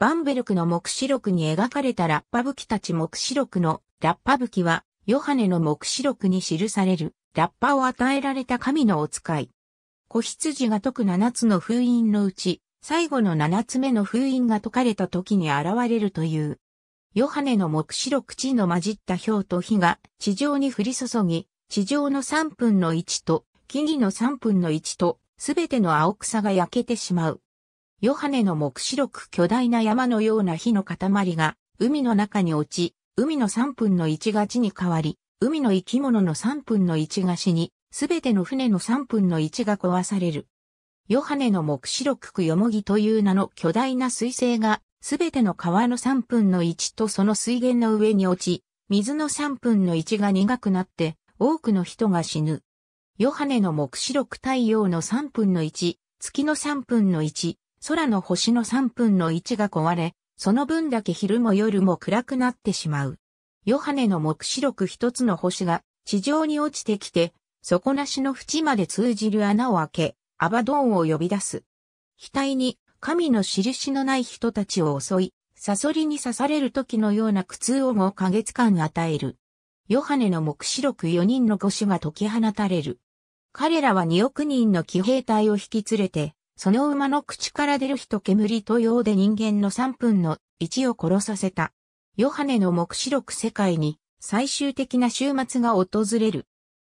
バンベルクの黙示録に描かれたラッパ武器たち黙示録のラッパ武器は、ヨハネの黙示録に記される、ラッパを与えられた神のお使い。子羊が解く七つの封印のうち、最後の七つ目の封印が解かれた時に現れるという。ヨハネの黙示録地の混じった氷と火が地上に降り注ぎ、地上の3分の1と、木々の3分の1と、すべての青草が焼けてしまう。ヨハネの目視録巨大な山のような火の塊が、海の中に落ち、海の3分の1が地に変わり、海の生き物の3分の1が死に、すべての船の3分の1が壊される。ヨハネの目視録クヨモギという名の巨大な水星が、すべての川の3分の1とその水源の上に落ち、水の3分の1が苦くなって、多くの人が死ぬ。ヨハネの目視録太陽の3分の1、月の3分の1、空の星の3分の1が壊れ、その分だけ昼も夜も暗くなってしまう。ヨハネの目視録一つの星が地上に落ちてきて、底なしの縁まで通じる穴を開け、アバドーンを呼び出す。額に神の印のない人たちを襲い、サソリに刺される時のような苦痛を5ヶ月間与える。ヨハネの目視録4人の星が解き放たれる。彼らは2億人の騎兵隊を引き連れて、その馬の口から出る火と煙と用で人間の3分の1を殺させた。ヨハネの目視録世界に最終的な終末が訪れる。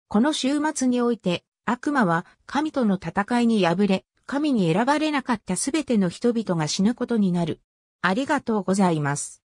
この終末において悪魔は神との戦いに敗れ、神に選ばれなかった全ての人々が死ぬことになる。ありがとうございます。